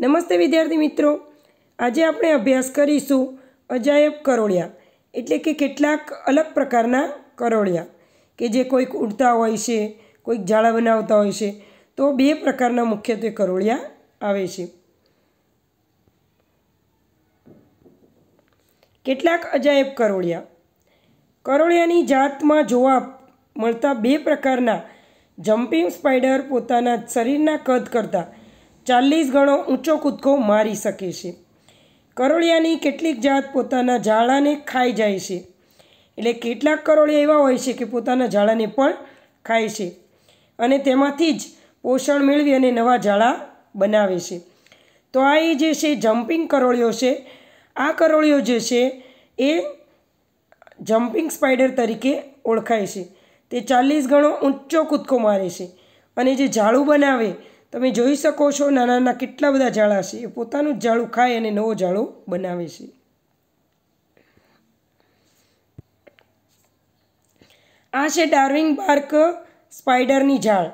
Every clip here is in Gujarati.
નમસ્તે વિદ્યાર્થી મિત્રો આજે આપણે અભ્યાસ કરીશું અજાયબ કરોળિયા એટલે કે કેટલાક અલગ પ્રકારના કરોળિયા કે જે કોઈક ઉડતા હોય છે કોઈક જાળા બનાવતા હોય છે તો બે પ્રકારના મુખ્યત્વે કરોળિયા આવે છે કેટલાક અજાયબ કરોળિયા કરોળિયાની જાતમાં જોવા મળતા બે પ્રકારના જમ્પિંગ સ્પાઈડર પોતાના શરીરના કદ કરતાં ચાલીસ ગણો ઊંચો કૂદકો મારી શકે છે કરોળિયાની કેટલીક જાત પોતાના ઝાડાને ખાઈ જાય છે એટલે કેટલાક કરોળિયા એવા હોય છે કે પોતાના ઝાડાને પણ ખાય છે અને તેમાંથી જ પોષણ મેળવી અને નવા ઝાડા બનાવે છે તો આ એ જે છે જમ્પિંગ કરોળિયો છે આ કરોળિયો જે છે એ જમ્પિંગ સ્પાઈડર તરીકે ઓળખાય છે તે ચાલીસ ગણો ઊંચો કૂદકો મારે છે અને જે ઝાડું બનાવે તમે જોઈ શકો છો નાના નાના કેટલા બધા ઝાડા છે એ પોતાનું જ ઝાડું ખાય અને નવો ઝાડો બનાવે છે આ છે ડાર્વિંગ બાર્ક સ્પાઈડરની જાળ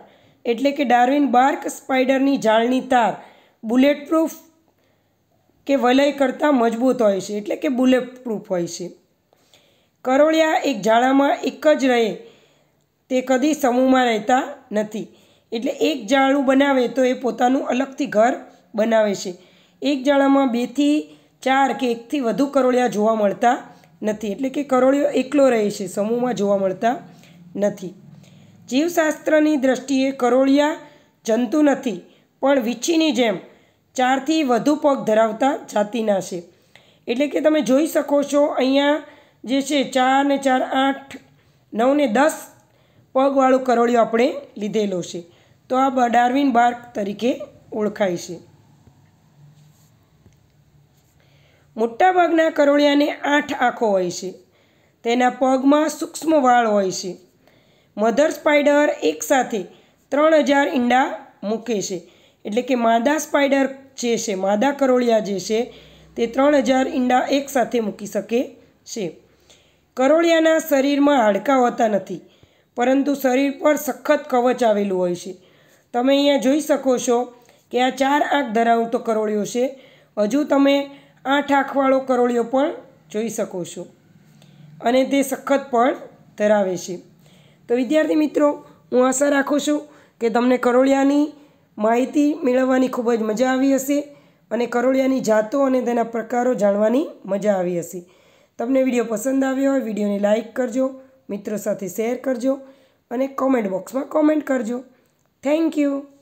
એટલે કે ડાર્વિંગ બાર્ક સ્પાઈડરની જાળની તાર બુલેટ પ્રૂફ કે વલય કરતાં મજબૂત હોય છે એટલે કે બુલેટ પ્રૂફ હોય છે કરોળિયા એક ઝાડામાં એક જ રહે તે કદી સમૂહમાં રહેતા નથી એટલે એક જાળું બનાવે તો એ પોતાનું અલગથી ઘર બનાવે છે એક જાળામાં બેથી ચાર કે એકથી વધુ કરોળિયા જોવા મળતા નથી એટલે કે કરોળિયો એકલો રહે છે સમૂહમાં જોવા મળતા નથી જીવશાસ્ત્રની દ્રષ્ટિએ કરોળિયા જંતુ નથી પણ વીછીની જેમ ચારથી વધુ પગ ધરાવતા જાતિના છે એટલે કે તમે જોઈ શકો છો અહીંયા જે છે ચાર ને ચાર આઠ નવ ને દસ પગવાળો કરોળિયો આપણે લીધેલો છે તો આ ડાર્વિન બાર્ક તરીકે ઓળખાય છે મોટાભાગના કરોળિયાને આઠ આંખો હોય છે તેના પગમાં સૂક્ષ્મ વાળ હોય છે મધર સ્પાઈડર એકસાથે ત્રણ હજાર ઈંડા મૂકે છે એટલે કે માદા સ્પાઈડર જે છે માદા કરોળિયા જે છે તે ત્રણ હજાર ઈંડા એકસાથે મૂકી શકે છે કરોળિયાના શરીરમાં હાડકાં હોતા નથી પરંતુ શરીર પર સખત કવચ આવેલું હોય છે તમે અહીંયા જોઈ શકો છો કે આ ચાર આંખ ધરાવતો કરોળિયો છે હજુ તમે આઠ આંખવાળો કરોળિયો પણ જોઈ શકો છો અને તે સખત પણ ધરાવે છે તો વિદ્યાર્થી મિત્રો હું આશા રાખું છું કે તમને કરોળિયાની માહિતી મેળવવાની ખૂબ જ મજા આવી હશે અને કરોળિયાની જાતો અને તેના પ્રકારો જાણવાની મજા આવી હશે તમને વિડીયો પસંદ આવ્યો હોય વિડીયોને લાઇક કરજો મિત્રો સાથે શેર કરજો અને કોમેન્ટ બોક્સમાં કોમેન્ટ કરજો Thank you.